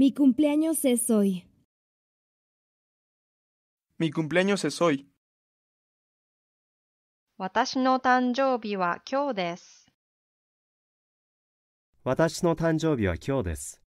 Mi cumpleaños es hoy. Mi cumpleaños es hoy. 私の誕生日は今日です。私の誕生日は今日です。